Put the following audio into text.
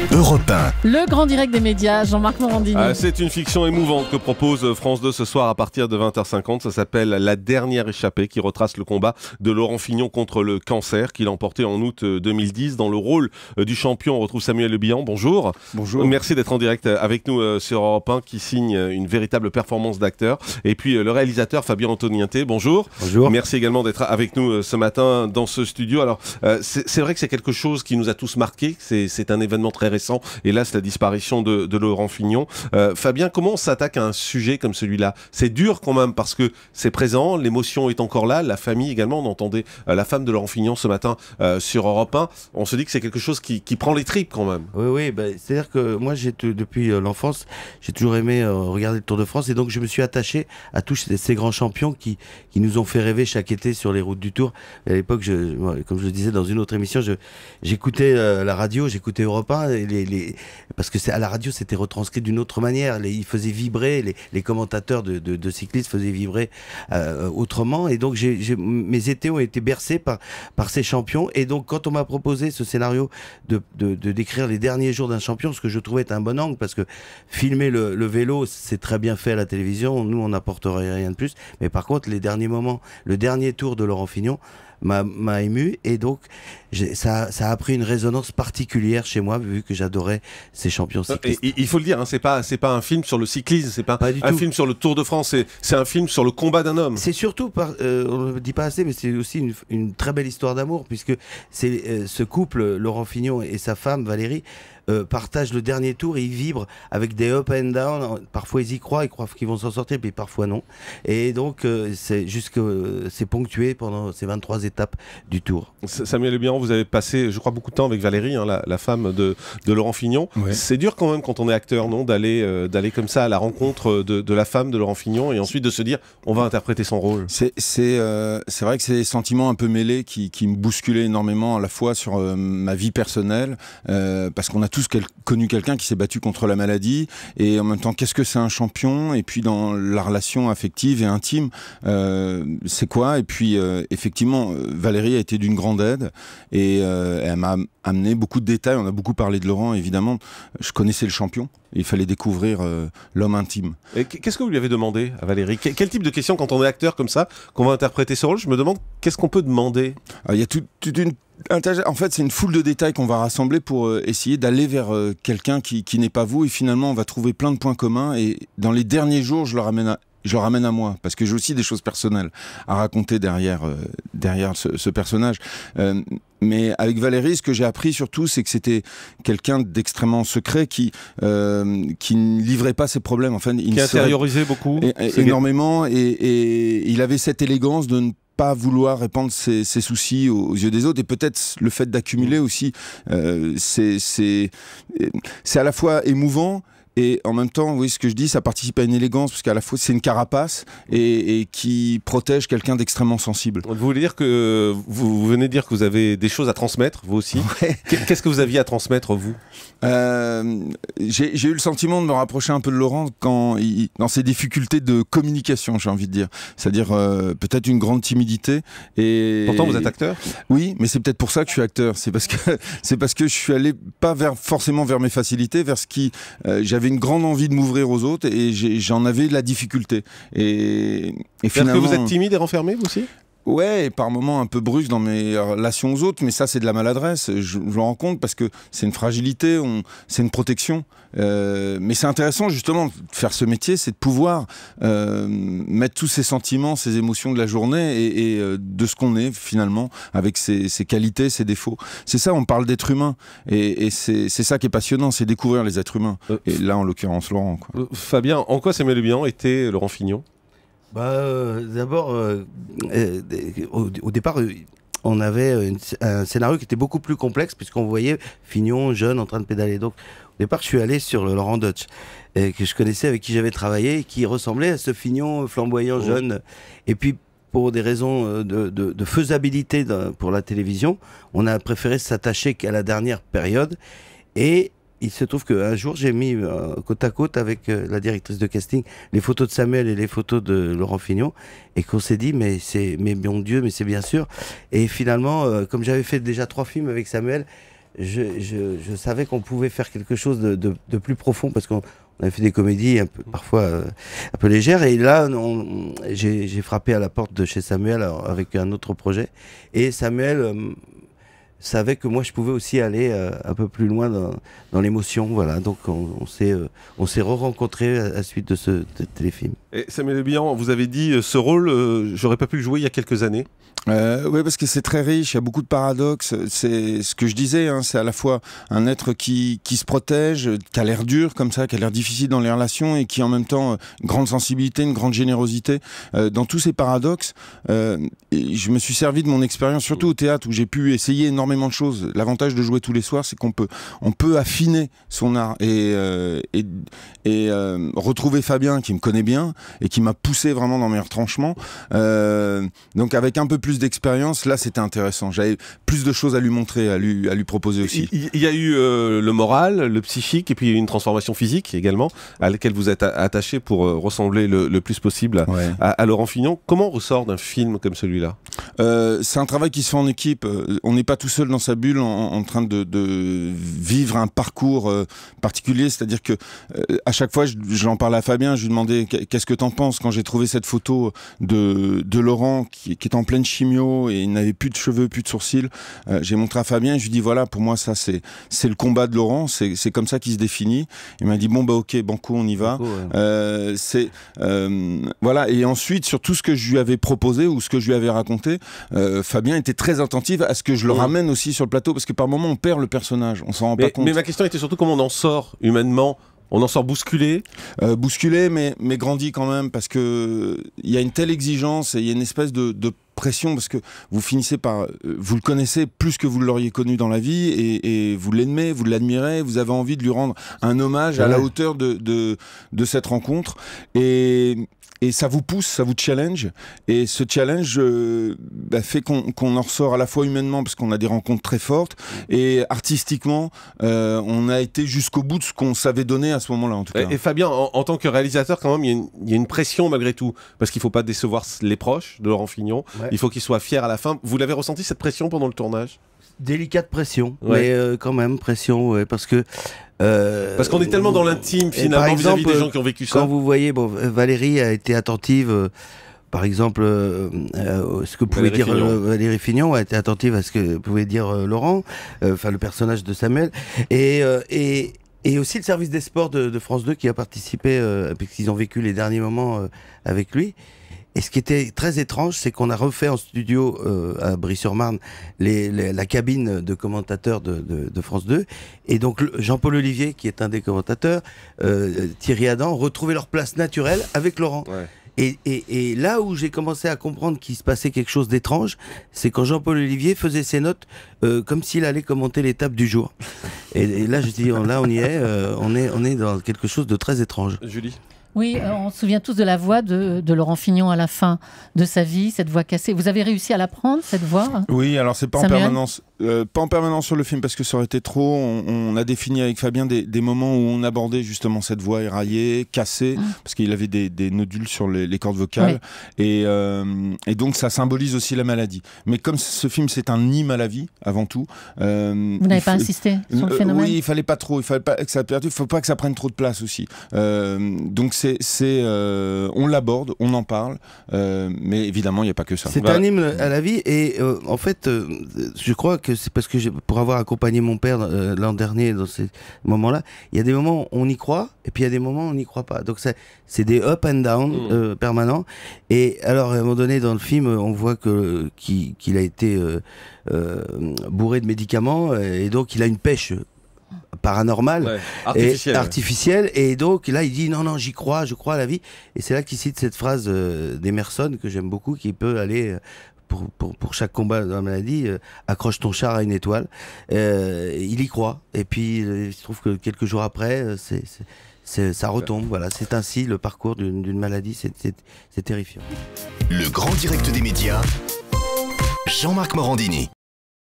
Le grand direct des médias, Jean-Marc Morandini. Ah, c'est une fiction émouvante que propose France 2 ce soir à partir de 20h50. Ça s'appelle La dernière échappée qui retrace le combat de Laurent Fignon contre le cancer qu'il a emporté en août 2010. Euh, dans le rôle euh, du champion, on retrouve Samuel Le Bihan. Bonjour. Bonjour. Euh, merci d'être en direct avec nous sur Europe 1 qui signe une véritable performance d'acteur. Et puis le réalisateur Fabien Antoniente. Bonjour. Bonjour. Merci également d'être avec nous ce matin dans ce studio. Alors, c'est vrai que c'est quelque chose qui nous a tous marqué. C'est un événement très récent et là, c'est la disparition de, Laurent Fignon. Euh, Fabien, comment on s'attaque à un sujet comme celui-là C'est dur quand même parce que c'est présent, l'émotion est encore là, la famille également. On entendait euh, la femme de Laurent Fignon ce matin euh, sur Europe 1. On se dit que c'est quelque chose qui, prend les tripes quand même. Oui, oui. Bah, c'est-à-dire que moi, depuis l'enfance, j'ai toujours aimé regarder le Tour de France et donc je me suis attaché à tous ces grands champions qui, qui nous ont fait rêver chaque été sur les routes du Tour. À l'époque, comme je le disais dans une autre émission, j'écoutais la radio, j'écoutais Europe 1 les, parce que à la radio c'était retranscrit d'une autre manière. il faisait vibrer, les, commentateurs de, cyclistes faisaient vibrer euh, autrement. Et donc mes étés ont été bercés par, par ces champions. Et donc quand on m'a proposé ce scénario de, décrire les derniers jours d'un champion, ce que je trouvais être un bon angle, parce que filmer le, le vélo, c'est très bien fait à la télévision. Nous, on n'apporterait rien de plus. Mais par contre, les derniers moments, le dernier tour de Laurent Fignon, m'a ému. Et donc, ça, ça a pris une résonance particulière chez moi, vu que j'adorais ces champions euh, cyclistes. il faut le dire, hein, c'est pas, c'est pas un film sur le cyclisme, c'est pas, un film sur le Tour de France, c'est un film sur le combat d'un homme. C'est surtout, euh, on ne le dit pas assez, mais c'est aussi une, très belle histoire d'amour, puisque c'est euh, ce couple, Laurent Fignon et sa femme Valérie, euh, partagent le dernier tour et ils vibrent avec des up and down. Parfois ils y croient, ils croient qu'ils vont s'en sortir, puis parfois non. Et donc c'est euh, c'est jusque euh, c'est ponctué pendant ces 23 étapes du tour. Samuel Biron, vous avez passé, je crois, beaucoup de temps avec Valérie, hein, la, femme de, de Laurent Fignon. C'est dur quand même quand on est acteur, non, d'aller d'aller comme ça à la rencontre de, la femme de Laurent Fignon et ensuite de se dire on va interpréter son rôle. C'est c'est vrai que c'est des sentiments un peu mêlés qui, qui me bousculaient énormément à la fois sur ma vie personnelle parce qu'on a qu'elle connu quelqu'un qui s'est battu contre la maladie. Et en même temps, qu'est-ce que c'est un champion Et puis dans la relation affective et intime, euh, c'est quoi Et puis euh, effectivement, euh, Valérie a été d'une grande aide et elle m'a amené beaucoup de détails. On a beaucoup parlé de Laurent, évidemment. Je connaissais le champion. Il fallait découvrir l'homme intime. Qu'est-ce que vous lui avez demandé à Valérie Quel type de questions quand on est acteur comme ça, qu'on va interpréter ce rôle Je me demande qu'est-ce qu'on peut demander. Ah, il y a toute tout une en fait, c'est une foule de détails qu'on va rassembler pour euh, essayer d'aller vers euh, quelqu'un qui, n'est pas vous. Et finalement, on va trouver plein de points communs. Et dans les derniers jours, je le ramène à, je ramène à moi parce que j'ai aussi des choses personnelles à raconter derrière euh, derrière ce, personnage. mais avec Valérie, ce que j'ai appris surtout, c'est que c'était quelqu'un d'extrêmement secret qui qui ne livrait pas ses problèmes. Enfin, il qui beaucoup, énormément, et, et, il avait cette élégance de ne pas vouloir répandre ses, soucis aux, aux, yeux des autres et peut-être le fait d'accumuler aussi, euh, euh, c'est à la fois émouvant et en même temps, oui, ce que je dis, ça participe à une élégance, parce qu'à la fois, c'est une carapace et, qui protège quelqu'un d'extrêmement sensible. Vous voulez dire que vous, venez de dire que vous avez des choses à transmettre, vous aussi Qu'est-ce que vous aviez à transmettre, vous euh, J'ai eu le sentiment de me rapprocher un peu de Laurent quand il, dans ses difficultés de communication, j'ai envie de dire. C'est-à-dire euh, peut-être une grande timidité. Et, Pourtant, vous êtes acteur Oui, mais c'est peut-être pour ça que je suis acteur. C'est parce, que, parce que je suis allé pas vers, forcément vers mes facilités, vers ce qui. Euh, j'avais une grande envie de m'ouvrir aux autres et j'en avais de la difficulté. Et, ce que vous êtes timide et renfermé vous aussi Ouais, et par moments un peu brusque dans mes relations aux autres, mais ça c'est de la maladresse. Je, le rends compte parce que c'est une fragilité, c'est une protection. Euh, mais c'est intéressant justement de faire ce métier, c'est de pouvoir euh, mettre tous ces sentiments, ces émotions de la journée et, euh, de ce qu'on est finalement avec ses, qualités, ses défauts. C'est ça, on parle d'être humain et, c'est ça qui est passionnant, c'est découvrir les êtres humains. et là en l'occurrence Laurent. Fabien, en quoi Samuel Bian était Laurent Fignon bah, euh, D'abord, euh, euh, au, départ, on avait un scénario qui était beaucoup plus complexe, puisqu'on voyait Fignon, jeune, en train de pédaler. Donc, au départ, je suis allé sur le Laurent Dutch, que je connaissais, avec qui j'avais travaillé, qui ressemblait à ce Fignon flamboyant, jeune. Et puis, pour des raisons de, faisabilité pour la télévision, on a préféré s'attacher qu'à la dernière période. Et il se trouve qu'un jour, j'ai mis euh, côte à côte avec euh, la directrice de casting les photos de Samuel et les photos de Laurent Fignon, et qu'on s'est dit, mais c'est, mais mon Dieu, mais c'est bien sûr. Et finalement, euh, comme j'avais fait déjà trois films avec Samuel, je, savais qu'on pouvait faire quelque chose de, plus profond parce qu'on avait fait des comédies un peu, parfois un peu légères. Et là, j'ai frappé à la porte de chez Samuel avec un autre projet. Et Samuel savait que moi je pouvais aussi aller euh, un peu plus loin dans, dans l'émotion. Voilà, donc on, s'est euh, on s'est re-rencontrés à, la suite de ce téléfilm. Et Samuel Bihan, vous avez dit euh, ce rôle, j'aurais pas pu le jouer il y a quelques années. oui, parce que c'est très riche, il y a beaucoup de paradoxes. C'est ce que je disais, hein, c'est à la fois un être qui, qui se protège, qui a l'air dur comme ça, qui a l'air difficile dans les relations et qui en même temps une grande sensibilité, une grande générosité. dans tous ces paradoxes, je me suis servi de mon expérience, surtout au théâtre où j'ai pu essayer énormément de choses. L'avantage de jouer tous les soirs, c'est qu'on peut, on peut affiner son art et, euh, et, euh, retrouver Fabien qui me connaît bien et qui m'a poussé vraiment dans mes retranchements. Euh, donc avec un peu plus d'expérience, là c'était intéressant. J'avais plus de choses à lui montrer, à lui, à lui proposer aussi. Il y a eu le moral, le psychique et puis une transformation physique également à laquelle vous êtes attaché pour ressembler le, plus possible à, Laurent Fignon. Comment ressort d'un film comme celui-là euh, c'est un travail qui se fait en équipe. Euh, on n'est pas tout seul dans sa bulle en, en train de, de, vivre un parcours euh, particulier. C'est-à-dire que à chaque fois, je, je l'en parlais à Fabien, je lui demandais qu'est-ce que t'en penses quand j'ai trouvé cette photo de, de Laurent qui, qui, est en pleine chimio et il n'avait plus de cheveux, plus de sourcils. j'ai montré à Fabien, et je lui dis voilà, pour moi ça c'est c'est le combat de Laurent, c'est comme ça qu'il se définit. Il m'a dit bon bah ok, coup on y va. c'est voilà et ensuite sur tout ce que je lui avais proposé ou ce que je lui avais raconté, euh, Fabien était très attentif à ce que je le ramène aussi sur le plateau, parce que par moment on perd le personnage, on s'en rend mais, pas compte. Mais ma question était surtout comment on en sort humainement on en sort bousculé euh, Bousculé, mais, mais grandi quand même, parce que il y a une telle exigence et il y a une espèce de, pression parce que vous finissez par euh, vous le connaissez plus que vous l'auriez connu dans la vie et, vous l'aimez, vous l'admirez, vous avez envie de lui rendre un hommage à la hauteur de, de, de cette rencontre et et ça vous pousse, ça vous challenge. Et ce challenge euh, bah, fait qu'on en ressort à la fois humainement, parce qu'on a des rencontres très fortes, et artistiquement, euh, on a été jusqu'au bout de ce qu'on savait donner à ce moment-là, en tout cas. Et, Fabien, en, tant que réalisateur, quand même, il y, a une pression malgré tout, parce qu'il ne faut pas décevoir les proches de Laurent Fignon. Il faut qu'il soit fier à la fin. Vous l'avez ressenti, cette pression, pendant le tournage délicate pression, mais euh, quand même pression, parce que. Euh, parce qu'on est tellement dans euh, l'intime finalement par exemple, vis-à-vis des gens qui ont vécu ça. Quand vous voyez, bon, Valérie a été attentive. Euh, par exemple, ce que pouvait dire Valérie Fignon a été attentive à ce que pouvait dire Laurent, enfin le personnage de Samuel, et, et, et aussi le service des sports de, de France 2 qui a participé, parce qu'ils ont vécu les derniers moments avec lui. Et ce qui était très étrange, c'est qu'on a refait en studio euh, à Brie-sur-Marne les, la cabine de commentateurs de, de, de France 2. Et donc Jean-Paul Olivier, qui est un des commentateurs, euh, Thierry Adam, retrouvait leur place naturelle avec Laurent. Et, et, et, là où j'ai commencé à comprendre qu'il se passait quelque chose d'étrange, c'est quand Jean-Paul Olivier faisait ses notes euh, comme s'il allait commenter l'étape du jour. Et, là, je dis, oh, là, on y est, euh, on est, on est dans quelque chose de très étrange. Julie oui, euh, on se souvient tous de la voix de, Laurent Fignon à la fin de sa vie, cette voix cassée. Vous avez réussi à la prendre, cette voix Oui, alors c'est pas en permanence. Euh, pas en permanence sur le film parce que ça aurait été trop. On, a défini avec Fabien des, des, moments où on abordait justement cette voix éraillée, cassée, ah. parce qu'il avait des, des, nodules sur les, cordes vocales. Et, euh, et, donc ça symbolise aussi la maladie. Mais comme ce film c'est un hymne à la vie avant tout. Euh, Vous n'avez pas insisté sur le euh, phénomène Oui, il fallait pas trop. Il fallait pas que ça Il faut pas que ça prenne trop de place aussi. Euh, donc c'est, on l'aborde, on en parle, mais évidemment il n'y a pas que ça. C'est un hymne à la vie et en fait je crois que c'est parce que pour avoir accompagné mon père euh, l'an dernier dans ces moments-là, il y a des moments où on y croit et puis il y a des moments où on n'y croit pas. Donc c'est des up and down mmh. euh, permanents. Et alors à un moment donné dans le film, on voit que qu'il a été euh, bourré de médicaments et donc il a une pêche paranormale, artificielle. et donc là il dit non non j'y crois je crois à la vie et c'est là qu'il cite cette phrase d'Emerson que j'aime beaucoup qui peut aller pour, chaque combat de la maladie, euh, accroche ton char à une étoile. Euh, il y croit. Et puis, euh, il se trouve que quelques jours après, c'est, ça retombe. Voilà, c'est ainsi le parcours d'une, maladie. C'est, terrifiant. Le grand direct des médias, Jean-Marc Morandini.